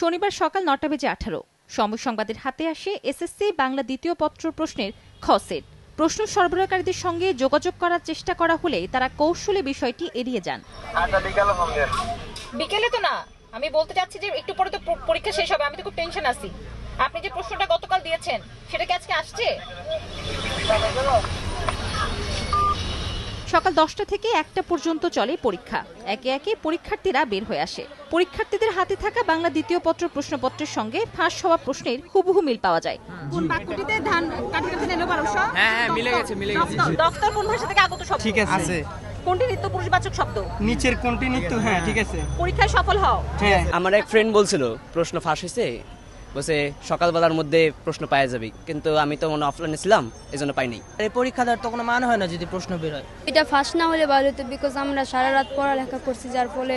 শনিবার সকাল নটা বেজে আঠারো সময় সংবাদের হাতে আসে এসএসসি বাংলা দ্বিতীয় পত্র প্রশ্নের খসেট প্রশ্ন সরবরাহকারীদের সঙ্গে যোগাযোগ করার চেষ্টা করা হলে তারা কৌশলে বিষয়টি এড়িয়ে যান আচ্ছা, বিকেলে তো না আমি বলতে চাচ্ছি যে একটু পরে তো পরীক্ষা শেষ হবে আমি তো খুব টেনশন আছি আপনি যে প্রশ্নটা গতকাল দিয়েছেন সেটা কি আজকে আসছে সকাল দশটা থেকে একটা পর্যন্ত চলে পরীক্ষা একে একে পরীক্ষার্থীরা বের হয়ে আসে পরীক্ষার্থীদের হাতে থাকা বাংলা দ্বিতীয় পত্র প্রশ্নপত্রের সঙ্গে ফাঁস হওয়া প্রশ্নের হুবহু মিল পাওয়া যায় কোন বাক্যটিতে ধান হ্যাঁ, হ্যাঁ মিলে গেছে মিলে গেছে কোন ভাষা থেকে আগত শব্দ ঠিক আছে কোনটি নিত্য পুরুষবাচক শব্দ নিচের কোনটি নিত্য হ্যাঁ ঠিক আছে পরীক্ষায় সফল হও হ্যাঁ আমার এক ফ্রেন্ড বলছিল প্রশ্ন ফাঁস হয়েছে বসে সকালবেলার মধ্যে প্রশ্ন পাওয়া যাবে কিন্তু আমি তো মনে অফলাইনে ছিলাম এই জন্য পাইনি এই পরীক্ষা তো কোনো মান হয় না যদি প্রশ্ন বের হয় এটা ফার্স্ট না হলে ভালো হতো বিকজ আমরা সারা রাত পড়ালেখা করছি যার ফলে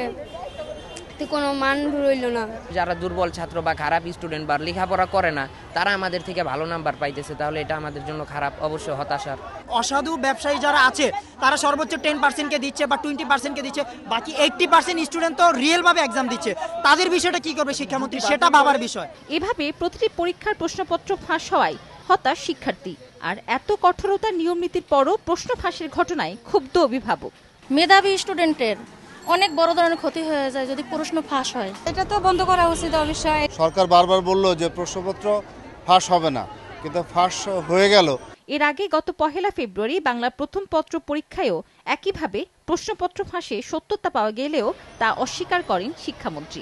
কোনো মান রইল না যারা দুর্বল ছাত্র বা খারাপ স্টুডেন্ট বা লেখাপড়া করে না তারা আমাদের থেকে ভালো নাম্বার পাইতেছে তাহলে এটা আমাদের জন্য খারাপ অবশ্য হতাশার অসাধু ব্যবসায়ী যারা আছে তারা সর্বোচ্চ টেন পার্সেন্টকে দিচ্ছে বা টোয়েন্টি পার্সেন্টকে দিচ্ছে বাকি এইটটি পার্সেন্ট স্টুডেন্ট তো রিয়েলভাবে এক্সাম দিচ্ছে তাদের বিষয়টা কি করবে শিক্ষামন্ত্রী সেটা ভাবার বিষয় এভাবে প্রতিটি পরীক্ষার প্রশ্নপত্র ফাঁস হওয়ায় হতাশ শিক্ষার্থী আর এত কঠোরতার নিয়ম নীতির পরও প্রশ্ন ফাঁসের ঘটনায় ক্ষুব্ধ অভিভাবক মেধাবী স্টুডেন্টের অনেক বড় ধরনের ক্ষতি হয়ে যায় যদি প্রশ্ন ফাঁস হয় এটা তো বন্ধ করা উচিত অবশ্যই সরকার বারবার বলল যে প্রশ্নপত্র ফাঁস হবে না কিন্তু ফাঁস হয়ে গেল এর আগে গত পহেলা ফেব্রুয়ারি বাংলা প্রথম পত্র পরীক্ষায়ও একইভাবে প্রশ্নপত্র ফাঁসে সত্যতা পাওয়া গেলেও তা অস্বীকার করেন শিক্ষামন্ত্রী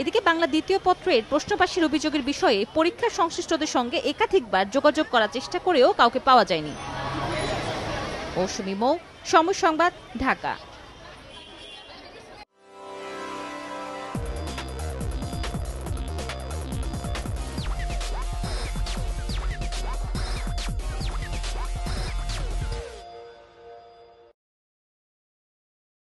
এদিকে বাংলা দ্বিতীয় পত্রের প্রশ্নবাসীর অভিযোগের বিষয়ে পরীক্ষা সংশ্লিষ্টদের সঙ্গে একাধিকবার যোগাযোগ করার চেষ্টা করেও কাউকে পাওয়া যায়নি মৌসুমি মৌ সময় সংবাদ ঢাকা